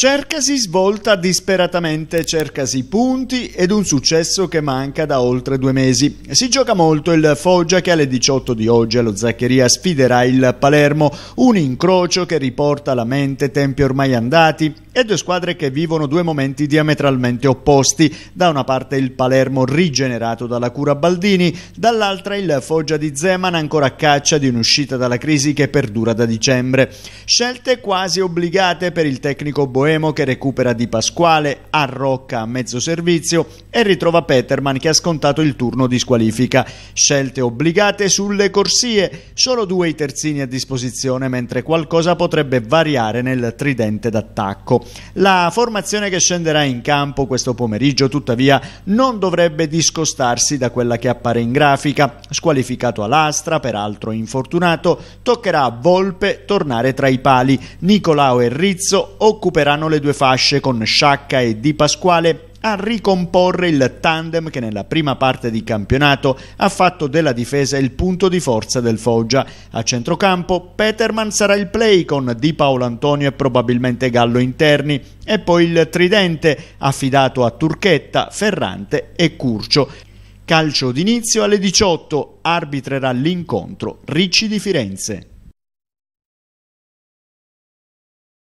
Cercasi svolta disperatamente, cercasi punti ed un successo che manca da oltre due mesi. Si gioca molto il Foggia che alle 18 di oggi allo Zaccheria sfiderà il Palermo, un incrocio che riporta alla mente tempi ormai andati e due squadre che vivono due momenti diametralmente opposti. Da una parte il Palermo rigenerato dalla cura Baldini, dall'altra il Foggia di Zeman ancora a caccia di un'uscita dalla crisi che perdura da dicembre. Scelte quasi obbligate per il tecnico Boe Boemo che recupera Di Pasquale, arrocca a mezzo servizio e ritrova Peterman che ha scontato il turno di squalifica. Scelte obbligate sulle corsie, solo due i terzini a disposizione mentre qualcosa potrebbe variare nel tridente d'attacco. La formazione che scenderà in campo questo pomeriggio tuttavia non dovrebbe discostarsi da quella che appare in grafica. Squalificato Alastra, peraltro infortunato, toccherà a Volpe tornare tra i pali. Nicolao e Rizzo occuperanno saranno le due fasce con Sciacca e Di Pasquale a ricomporre il tandem che nella prima parte di campionato ha fatto della difesa il punto di forza del Foggia. A centrocampo Peterman sarà il play con Di Paolo Antonio e probabilmente Gallo interni e poi il tridente affidato a Turchetta, Ferrante e Curcio. Calcio d'inizio alle 18, arbitrerà l'incontro Ricci di Firenze.